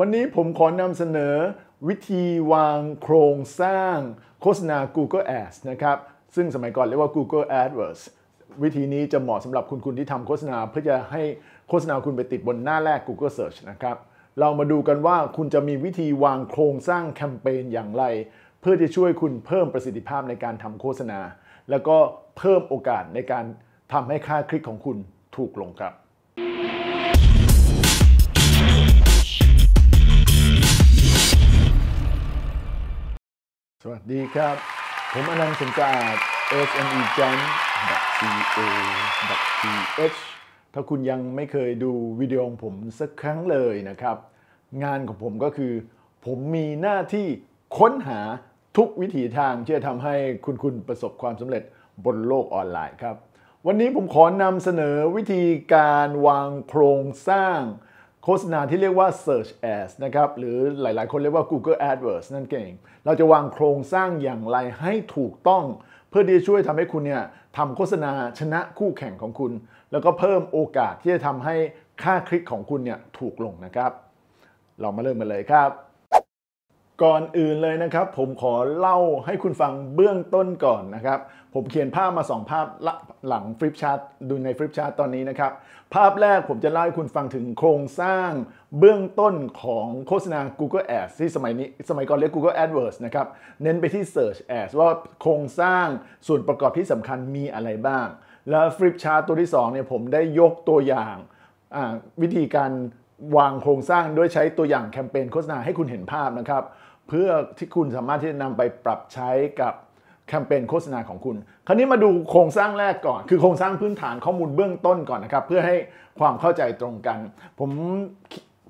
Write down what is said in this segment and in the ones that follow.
วันนี้ผมขอนำเสนอ วิธีวางโครงสร้างโฆษณา Google Ads นะครับ ซึ่งสมัยก่อนเรียกว่า Google AdWords วิธีนี้จะเหมาะสำหรับคุณ คุณที่ทำโฆษณา เพื่อจะให้โฆษณาคุณไปติดบนหน้าแรก Google Search นะครับเรามาดูกันว่าคุณจะมีวิธีวางโครงสร้างแคมเปญอย่างไร เพื่อที่ช่วยคุณเพิ่มประสิทธิภาพในการทำโฆษณา แล้วก็เพิ่มโอกาสในการทำให้ค่าคลิกของคุณถูกลงครับสวัสดีครับ ผมอนันต์สมกาด SME j a m c a t h ถ้าคุณยังไม่เคยดูวิดีโอของผมสักครั้งเลยนะครับ งานของผมก็คือ ผมมีหน้าที่ค้นหาทุกวิถีทาง ที่จะทำให้คุณคุณประสบความสำเร็จบนโลกออนไลน์ครับ วันนี้ผมขอนำเสนอวิธีการวางโครงสร้างโฆษณาที่เรียกว่า search ads นะครับ หรือหลายๆ คนเรียกว่า Google AdWords นั่นเอง เราจะวางโครงสร้างอย่างไรให้ถูกต้อง เพื่อที่จะช่วยทำให้คุณเนี่ยทำโฆษณาชนะคู่แข่งของคุณ แล้วก็เพิ่มโอกาสที่จะทำให้ค่าคลิกของคุณเนี่ยถูกลงนะครับ เรามาเริ่มกันเลยครับก่อนอื่นเลยนะครับ ผมขอเล่าให้คุณฟังเบื้องต้นก่อนนะครับ ผมเขียนภาพมา 2 ภาพหลังฟลิปชาร์ตดูในฟลิปชาร์ตตอนนี้นะครับ ภาพแรกผมจะเล่าให้คุณฟังถึงโครงสร้างเบื้องต้นของโฆษณา Google Ads ที่สมัยนี้สมัยก่อนเรียก Google AdWords นะครับ เน้นไปที่ Search Ads ว่าโครงสร้างส่วนประกอบที่สำคัญมีอะไรบ้าง แล้วฟลิปชาร์ตตัวที่2เนี่ยผมได้ยกตัวอย่างวิธีการวางโครงสร้างด้วยใช้ตัวอย่างแคมเปญโฆษณาให้คุณเห็นภาพนะครับ เพื่อที่คุณสามารถที่จะนำไปปรับใช้กับแคมเปญโฆษณาของคุณ คราวนี้มาดูโครงสร้างแรกก่อนคือโครงสร้างพื้นฐานข้อมูลเบื้องต้นก่อนนะครับ เพื่อให้ความเข้าใจตรงกัน ผม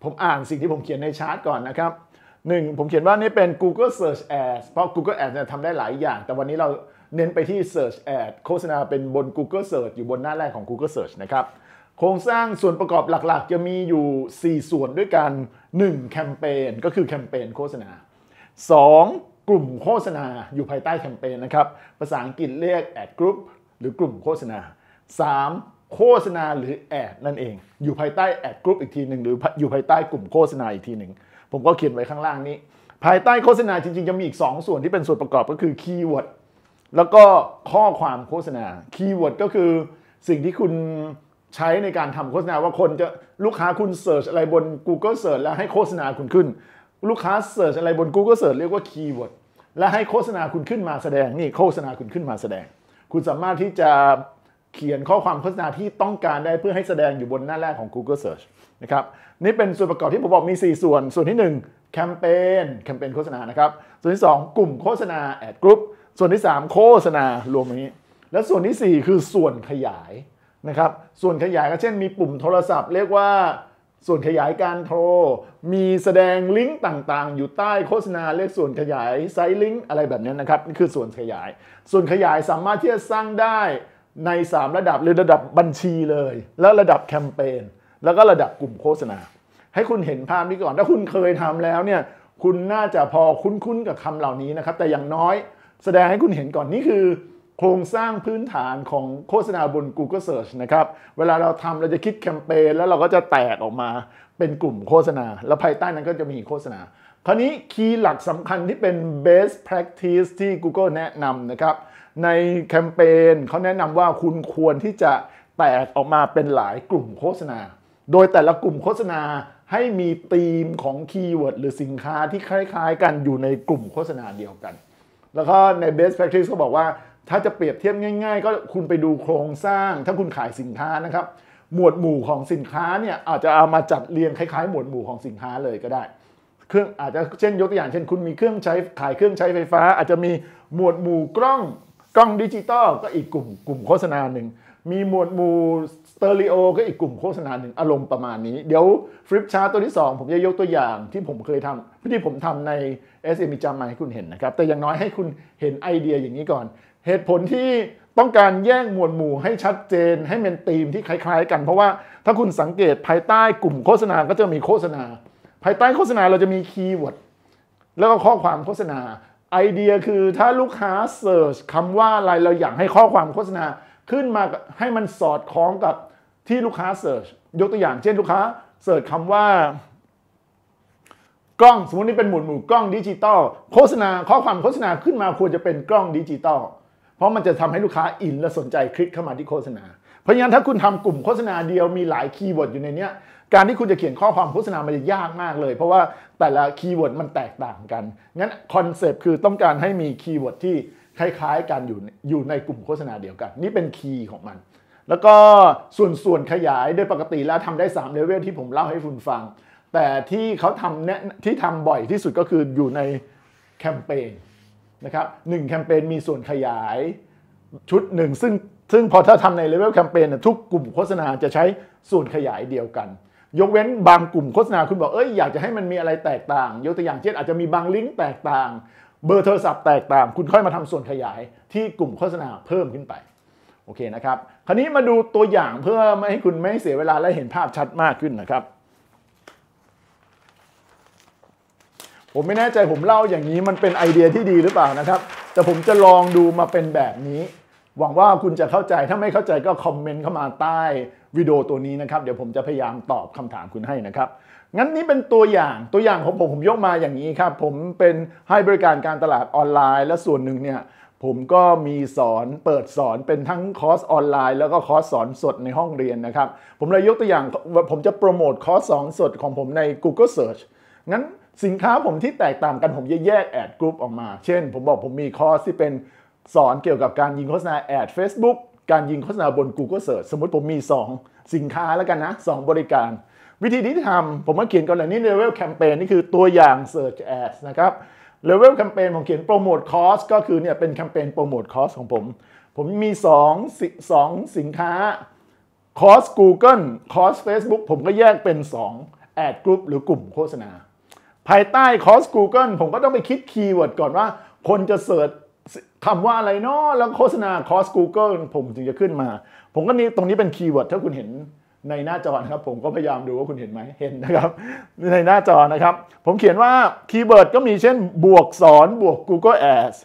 ผมอ่านสิ่งที่ผมเขียนในชาร์ตก่อนนะครับหนึ่งผมเขียนว่านี่เป็น Google Search Ads เพราะ Google Ads เนี่ยทำได้หลายอย่าง แต่วันนี้เราเน้นไปที่ Search Ads โฆษณาเป็นบน Google Search อยู่บนหน้าแรกของ Google Search นะครับโครงสร้างส่วนประกอบหลักๆ จะมีอยู่ 4 ส่วนด้วยกัน 1. แคมเปญก็คือแคมเปญโฆษณา 2. กลุ่มโฆษณาอยู่ภายใต้แคมเปญนะครับ ภาษาอังกฤษเรียกแอดกรุ๊ปหรือกลุ่มโฆษณา 3. โฆษณาหรือแอดนั่นเอง อยู่ภายใต้แอดกรุ๊ปอีกทีหนึ่งหรืออยู่ภายใต้กลุ่มโฆษณาอีกทีหนึ่งผมก็เขียนไว้ข้างล่างนี้ ภายใต้โฆษณาจริงๆ จะมีอีก 2 ส่วนที่เป็นส่วนประกอบก็คือคีย์เวิร์ดแล้วก็ข้อความโฆษณา คีย์เวิร์ดก็คือสิ่งที่คุณใช้ในการทำโฆษณาว่าคนจะลูกค้าคุณเสิร์ชอะไรบน Google Search แล้วให้โฆษณาคุณขึ้น ลูกค้าเสิร์ชอะไรบน Google Search เรียกว่าคีย์เวิร์ดและให้โฆษณาคุณขึ้นมาแสดงนี่โฆษณาคุณขึ้นมาแสดง คุณสามารถที่จะเขียนข้อความโฆษณาที่ต้องการได้เพื่อให้แสดงอยู่บนหน้าแรกของ Google Search นะครับนี่เป็นส่วนประกอบที่ผมบอกมี 4 ส่วน ส่วนที่1แคมเปญแคมเปญโฆษณานะครับส่วนที่ 2 กลุ่มโฆษณาแอดกรุ๊ปส่วนที่ 3 โฆษณารวมนี้ และส่วนที่ 4 คือส่วนขยายนะครับ ส่วนขยายก็เช่นมีปุ่มโทรศัพท์เรียกว่า ส่วนขยายการโทรมีแสดงลิงก์ต่างๆอยู่ใต้โฆษณาเรียกส่วนขยายไซต์ลิงก์อะไรแบบนี้นะครับนี่คือส่วนขยาย ส่วนขยายสามารถที่จะสร้างได้ใน 3 ระดับหรือระดับบัญชีเลย แล้วระดับแคมเปญแล้วก็ระดับกลุ่มโฆษณา ให้คุณเห็นภาพนี้ก่อนถ้าคุณเคยทำแล้วเนี่ยคุณน่าจะพอคุ้นๆกับคำเหล่านี้นะครับแต่อย่างน้อย แสดงให้คุณเห็นก่อนนี่คือโครงสร้างพื้นฐานของโฆษณาบน Google Search นะครับ เวลาเราทำเราจะคิดแคมเปญแล้วเราก็จะแตกออกมาเป็นกลุ่มโฆษณา แล้วภายใต้นั้นก็จะมีโฆษณา คราวนี้คีย์หลักสำคัญที่เป็น best practice ที่ Google แนะนำนะครับในแคมเปญเขาแนะนำว่าคุณควรที่จะแตกออกมาเป็นหลายกลุ่มโฆษณา โดยแต่ละกลุ่มโฆษณาให้มีธีมของคีย์เวิร์ดหรือสินค้าที่คล้าย ๆ กันอยู่ในกลุ่มโฆษณาเดียวกัน แล้วก็ใน best practice ก็บอกว่าถ้าจะเปรียบเทียบง่าย ๆ ก็คุณไปดูโครงสร้าง ถ้าคุณขายสินค้านะครับหมวดหมู่ของสินค้าเนี่ยอาจจะเอามาจัดเรียงคล้ายๆ หมวดหมู่ของสินค้าเลยก็ได้ เครื่องอาจจะเช่นยกตัวอย่างเช่น คุณมีเครื่องใช้ขายเครื่องใช้ไฟฟ้าอาจจะมีหมวดหมู่กล้องกล้องดิจิตอลก็อีกกลุ่มกลุ่มโฆษณาหนึ่งมีหมวดหมู่สเตอริโอก็อีกกลุ่มโฆษณาหนึ่งอารมณ์ประมาณนี้เดี๋ยวฟลิปชาร์ตตัวที่2 ผมจะยกตัวอย่างที่ผมเคยทำที่ผมทำใน SME จำมาให้คุณเห็นนะครับแต่อย่างน้อยให้คุณเห็นไอเดียอย่างนี้ก่อนเหตุผลที่ต้องการแยกหมวดหมู่ให้ชัดเจน ให้เป็นธีมที่คล้ายๆกันเพราะว่าถ้าคุณสังเกตภายใต้กลุ่มโฆษณาก็จะมีโฆษณา ภายใต้โฆษณาเราจะมีคีย์เวิร์ดแล้วก็ข้อความโฆษณา ไอเดียคือถ้าลูกค้าเซิร์ชคำว่า อะไรเราอยากให้ข้อความโฆษณาขึ้นมาให้มันสอดคล้องกับที่ลูกค้าเซิร์ชยกตัวอย่างเช่นลูกค้าเซิร์ชคำว่า กล้อง สมมตินี่เป็นหมวดหมู่กล้องดิจิตอลโฆษณาข้อความโฆษณาขึ้นมาควรจะเป็นกล้องดิจิตอลเพราะมันจะทำให้ลูกค้าอินและสนใจคลิกเข้ามาที่โฆษณา เพราะงั้นถ้าคุณทำกลุ่มโฆษณาเดียว มีหลายคีย์เวิร์ดอยู่ในนี้การที่คุณจะเขียนข้อความโฆษณามันจะยากมากเลย เพราะว่าแต่ละคีย์เวิร์ดมันแตกต่างกัน งั้นคอนเซปต์คือต้องการให้มีคีย์เวิร์ดที่คล้าย ๆกันอยู่อยู่ในกลุ่มโฆษณาเดียวกัน นี่เป็นคีย์ของมัน แล้วก็ส่วนส่วนขยายโดยปกติแล้วทำได้3เลเวลที่ผมเล่าให้คุณฟัง แต่ที่เขาทำเนี่ยที่ทำบ่อยที่สุดก็คืออยู่ในแคมเปญนะครับหแคมเปญมีส่วนขยาย ชุดหนึ่งซึ่งซึ่งพอถ้าทำในเลเวลแคมเปญทุกกลุ่มโฆษณาจะใช้ส่วนขยายเดียวกัน ยกเว้นบางกลุ่มโฆษณาคุณบอกเอ้ยอยากจะให้มันมีอะไรแตกต่าง ยกตัวอย่างเช่นอาจจะมีบางลิงก์แตกต่าง เบอร์โทรศัพท์แตกต่าง คุณค่อยมาทำส่วนขยายที่กลุ่มโฆษณาเพิ่มขึ้นไปโอเคนะครับคราวนี้มาดูตัวอย่างเพื่อไม่ให้คุณไม่เสียเวลาและเห็นภาพชัดมากขึ้นนะครับผมไม่แน่ใจผมเล่าอย่างนี้มันเป็นไอเดียที่ดีหรือเปล่านะครับ แต่ผมจะลองดูมาเป็นแบบนี้ หวังว่าคุณจะเข้าใจถ้าไม่เข้าใจก็คอมเมนต์เข้ามาใต้วิดีโอตัวนี้นะครับ เดี๋ยวผมจะพยายามตอบคำถามคุณให้นะครับ งั้นนี้เป็นตัวอย่างตัวอย่างของผมผมยกมาอย่างนี้ครับ ผมเป็นให้บริการการตลาดออนไลน์ และส่วนหนึ่งเนี่ยผมก็มีสอนเปิดสอนเป็นทั้งคอร์สออนไลน์แล้วก็คอร์สสอนสดในห้องเรียนนะครับ ผมเลยยกตัวอย่างผมจะโปรโมทคอร์สสอนสดของผมใน Google Search งั้นสินค้าผมที่แตกต่างกันผมจะแยกแอดกรุ๊ปออกมา เช่น ผมบอกผมมีคอร์สที่เป็นสอนเกี่ยวกับการยิงโฆษณาแอด Facebook การยิงโฆษณาบน Google Search สมมติผมมี 2 สินค้าแล้วกันนะ 2 บริการ วิธีที่ทำผมมาเขียนก่อนเลยนี่เลเวลแคมเปญนี่คือตัวอย่าง Search Ads นะครับเลเวลแคมเปญผมเขียนโปรโมทคอร์สก็คือเนี่ยเป็นแคมเปญโปรโมทคอร์สของผม ผมมี2 2สินค้าคอร์ส Google คอร์ส Facebook ผมก็แยกเป็น2แอดกลุ่มหรือกลุ่มโฆษณาภายใต้คอส Google ผมก็ต้องไปคิดคีย์เวิร์ดก่อนว่า คนจะเสิร์ชคำว่าอะไรเนาะแล้วโฆษณาคอส Google ผมถึงจะขึ้นมา ผมก็นี่ตรงนี้เป็นคีย์เวิร์ดถ้าคุณเห็นในหน้าจอนะครับ ผมก็พยายามดูว่าคุณเห็นไหมเห็นนะครับในหน้าจอนะครับผมเขียนว่าคีย์เวิร์ดก็มีเช่นบวกสอนบวก Google Ads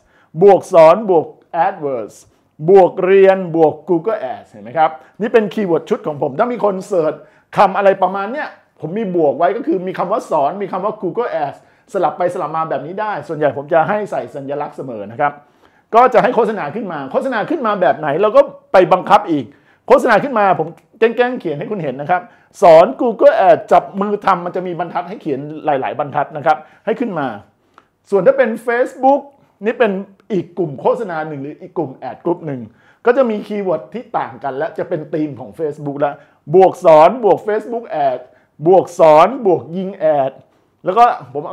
บวกสอนบวก AdWords บวกเรียนบวก Google Ads เห็นไหมครับนี่เป็นคีย์เวิร์ดชุดของผมถ้ามีคนเสิร์ชคำอะไรประมาณเนี้ยผมมีบวกไว้ก็คือมีคำว่าสอน มีคำว่า Google Ads สลับไปสลับมาแบบนี้ได้ ส่วนใหญ่ผมจะให้ใส่สัญลักษณ์เสมอนะครับ ก็จะให้โฆษณาขึ้นมา โฆษณาขึ้นมาแบบไหน เราก็ไปบังคับอีก โฆษณาขึ้นมาผมแกล้งเขียนให้คุณเห็นนะครับ สอน Google Ads จับมือทำมันจะมีบรรทัดให้เขียนหลาย ๆบรรทัดนะครับ ให้ขึ้นมา ส่วนถ้าเป็น Facebook นี่เป็นอีกกลุ่มโฆษณาหนึ่งหรืออีกกลุ่มแอดกลุ่มหนึ่งก็จะมีคีย์เวิร์ดที่ต่างกัน และจะเป็นธีมของ Facebook แล้วบวกสอนบวก Facebook Ad บวกสอนบวกยิงแอด แล้วก็ผม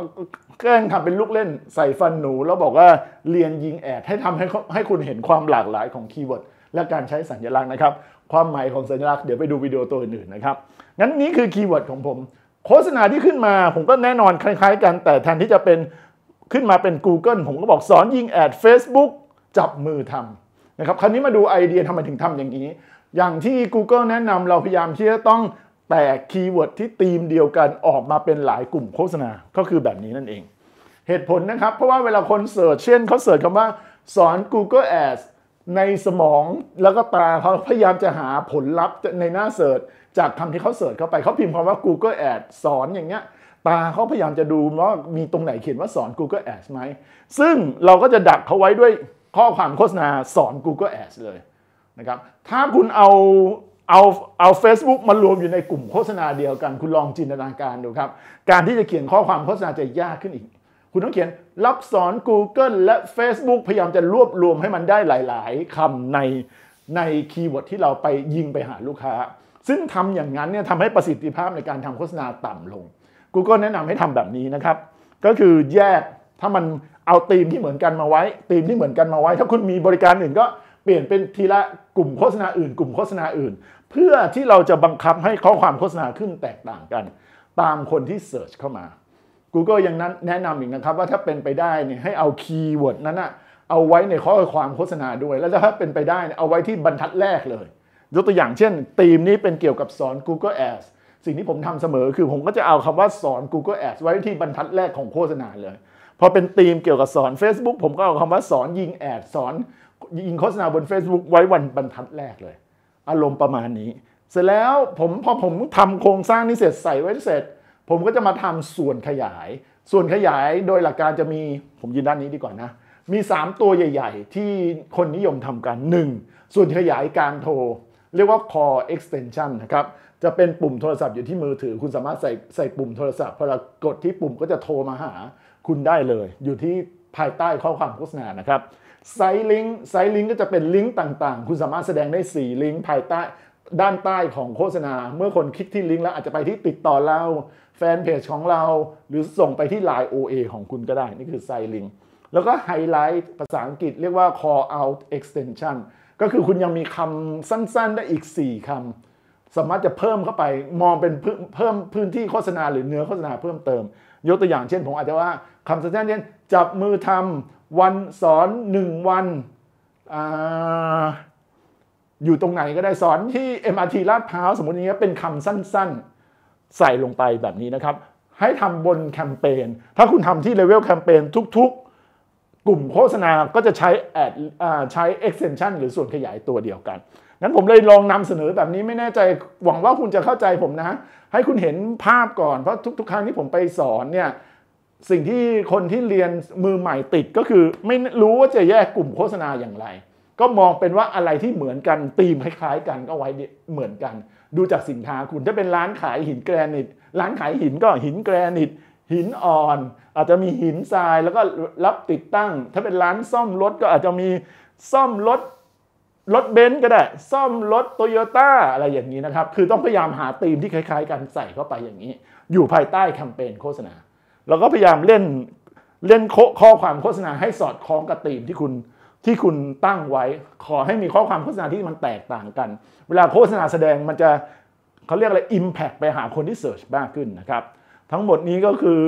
แกล้งทำเป็นลูกเล่นใส่ฟันหนูแล้วบอกว่าเรียนยิงแอดให้ทำให้ให้คุณเห็นความหลากหลายของคีย์เวิร์ดและการใช้สัญลักษณ์นะครับ ความหมายของสัญลักษณ์เดี๋ยวไปดูวิดีโอตัวอื่นนะครับงั้นนี้คือคีย์เวิร์ดของผม โฆษณาที่ขึ้นมาผมก็แน่นอนคล้ายๆกัน แต่แทนที่จะเป็นขึ้นมาเป็น Google ผมก็บอกสอนยิงแอด Facebook จับมือทำนะครับคราวนี้มาดูไอเดียทำไมถึงทำอย่างนี้ อย่างที่ Google แนะนำเราพยายามที่จะต้องแต่คีย์เวิร์ดที่ธีมเดียวกันออกมาเป็นหลายกลุ่มโฆษณาก็คือแบบนี้นั่นเอง เหตุผลนะครับเพราะว่าเวลาคนเสิร์ชเช่นเขาเสิร์ชคำว่าสอน Google Ads ในสมองแล้วก็ตาเขาพยายามจะหาผลลัพธ์ในหน้าเสิร์ชจากคำที่เขาเสิร์ชเข้าไปเขาพิมพ์คำว่า Google Ads สอนอย่างเงี้ยตาเขาพยายามจะดูว่ามีตรงไหนเขียนว่าสอน Google Ads ไหมซึ่งเราก็จะดักเขาไว้ด้วยข้อความโฆษณาสอน Google Ads เลยนะครับถ้าคุณเอาเอาเอา Facebook มารวมอยู่ในกลุ่มโฆษณาเดียวกัน คุณลองจินตนาการดูครับ การที่จะเขียนข้อความโฆษณาจะยากขึ้นอีก คุณต้องเขียนรับสอน Google และ Facebook พยายามจะรวบรวมให้มันได้หลายๆคำ ในในคีย์เวิร์ดที่เราไปยิงไปหาลูกค้า ซึ่งทำอย่างนั้นเนี่ยทำให้ประสิทธิภาพในการทำโฆษณาต่ำลง Google แนะนำให้ทำแบบนี้นะครับก็คือแยกถ้ามันเอาธีมที่เหมือนกันมาไว้ธีมที่เหมือนกันมาไว้ ถ้าคุณมีบริการอื่นก็เปลี่ยนเป็นทีละกลุ่มโฆษณาอื่น กลุ่มโฆษณาอื่นเพื่อที่เราจะบังคับให้ข้อความโฆษณาขึ้นแตกต่างกัน ตามคนที่เสิร์ชเข้ามา Google ยังนั้นแนะนำอีกนะครับ ว่าถ้าเป็นไปได้เนี่ยให้เอาคีย์เวิร์ดนั้นอะเอาไว้ในข้อความโฆษณาด้วย แล้วถ้าเป็นไปได้เอาไว้ที่บรรทัดแรกเลย ยกตัวอย่างเช่นธีมนี้เป็นเกี่ยวกับสอน Google Ads สิ่งที่ผมทำเสมอคือผมก็จะเอาคำว่าสอน Google Ads ไว้ที่บรรทัดแรกของโฆษณาเลยพอเป็นธีมเกี่ยวกับสอน Facebook ผมก็เอาคำว่าสอนยิงแอดสอน ยิงโฆษณาบน Facebook ไว้วันบรรทัดแรกเลยอารมณ์ประมาณนี้ เสร็จแล้วผมพอผมทำโครงสร้างนี้เสร็จใส่ไว้เสร็จ ผมก็จะมาทำส่วนขยาย ส่วนขยายโดยหลักการจะมีผมยืนด้านนี้ดีกว่านะ มี 3 ตัวใหญ่ๆ ที่คนนิยมทำกัน 1. ส่วนขยายการโทร เรียกว่า c a l l extension นะครับ จะเป็นปุ่มโทรศัพท์อยู่ที่มือถือ คุณสามารถใส่ใส่ปุ่มโทรศัพท์พอกดที่ปุ่มก็จะโทรมาหา คุณได้เลย อยู่ที่ภายใต้ข้อความโฆษณานะครับไซลิงไซลิงก็จะเป็นลิงก์ต่างๆ คุณสามารถแสดงได้ 4 ลิงก์ภายใต้ด้านใต้ของโฆษณา เมื่อคนคลิกที่ลิงก์แล้วอาจจะไปที่ติดต่อเราแฟนเพจของเรา หรือส่งไปที่ Line OA ของคุณก็ได้ นี่คือไซลิงแล้วก็ไฮไลท์ภาษาอังกฤษเรียกว่า call out extension ก็คือคุณยังมีคำสั้นๆ ได้อีก 4 คำสามารถจะเพิ่มเข้าไปมองเป็นเพิ่มพื้นที่โฆษณาหรือเนื้อโฆษณาเพิ่มเติมยกตัวอย่างเช่นผมอาจจะว่าคำสั้นๆเช่นจับมือทำวันสอนหนึ่งวันออยู่ตรงไหนก็ได้สอนที่ MRT ลาดพร้าวสมมติอย่างเงี้ยเป็นคำสั้นๆใส่ลงไปแบบนี้นะครับ ให้ทำบนแคมเปญถ้าคุณทำที่เลเวลแคมเปญทุกๆ กลุ่มโฆษณาก็จะใช้แอดใช้ extension หรือส่วนขยายตัวเดียวกัน งั้นผมเลยลองนำเสนอแบบนี้ไม่แน่ใจหวังว่าคุณจะเข้าใจผมนะ ให้คุณเห็นภาพก่อน เพราะทุกๆครั้งที่ผมไปสอนเนี่ยสิ่งที่คนที่เรียนมือใหม่ติดก็คือไม่รู้ว่าจะแยกกลุ่มโฆษณาอย่างไร ก็มองเป็นว่าอะไรที่เหมือนกันตีมคล้ายๆกันก็ไว้เหมือนกัน ดูจากสินค้าคุณถ้าเป็นร้านขายหินแกรนิต ร้านขายหินก็หินแกรนิต หินอ่อน อาจจะมีหินทราย แล้วก็รับติดตั้ง ถ้าเป็นร้านซ่อมรถก็อาจจะมีซ่อมรถรถเบนซ์ก็ได้ ซ่อมรถโตโยต้าอะไรอย่างนี้นะครับ คือต้องพยายามหาธีมที่คล้าย ๆ กันใส่เข้าไปอย่างนี้ อยู่ภายใต้แคมเปญโฆษณาแล้วก็พยายามเล่นเล่นข้อความโฆษณาให้สอดคล้องกับธีมที่คุณที่คุณตั้งไว้ ขอให้มีข้อความโฆษณาที่มันแตกต่างกัน เวลาโฆษณาแสดงมันจะเขาเรียกอะไร Impact ไปหาคนที่เสิร์ชมากขึ้นนะครับ ทั้งหมดนี้ก็คือ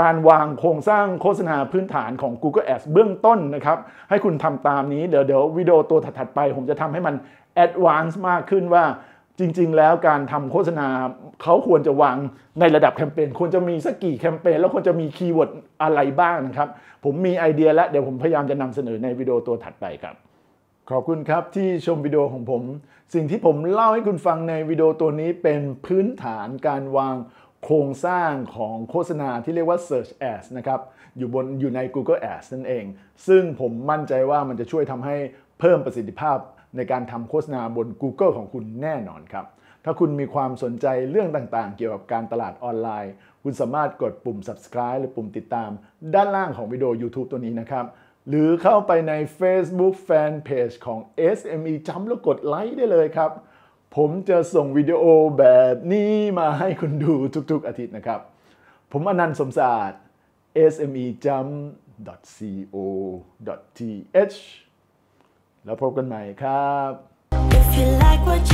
การวางโครงสร้างโฆษณาพื้นฐานของ Google Ads เบื้องต้นนะครับ ให้คุณทำตามนี้เดี๋ยวเดี๋ยววิดีโอตัวถัดๆไปผมจะทำให้มันแอดวานซ์มากขึ้นว่าจริงๆแล้วการทำโฆษณาเขาควรจะวางในระดับแคมเปญควรจะมีสักกี่แคมเปญแล้วควรจะมีคีย์เวิร์ดอะไรบ้างนะครับผมมีไอเดีย แล้วเดี๋ยวผมพยายามจะนำเสนอในวิดีโอตัวถัดไปครับ ขอบคุณครับที่ชมวิดีโอของผม สิ่งที่ผมเล่าให้คุณฟังในวิดีโอตัวนี้เป็นพื้นฐานการวางโครงสร้างของโฆษณาที่เรียกว่า Search Ads นะครับอยู่บนอยู่ใน Google Ads นั่นเอง ซึ่งผมมั่นใจว่ามันจะช่วยทำให้เพิ่มประสิทธิภาพในการทำโฆษณาบน Google ของคุณแน่นอนครับ ถ้าคุณมีความสนใจเรื่องต่างๆ เกี่ยวกับการตลาดออนไลน์ คุณสามารถกดปุ่ม subscribe หรือปุ่มติดตามด้านล่างของวิดีโอ YouTube ตัวนี้นะครับ หรือเข้าไปใน Facebook Fanpage ของ SME จำแล้วกดไลค์ได้เลยครับ ผมจะส่งวิดีโอแบบนี้มาให้คุณดูทุกๆ อาทิตย์นะครับ ผมอนันต์สมศาสตร์ SME จำ .co.th แล้วพบกันใหม่ครับ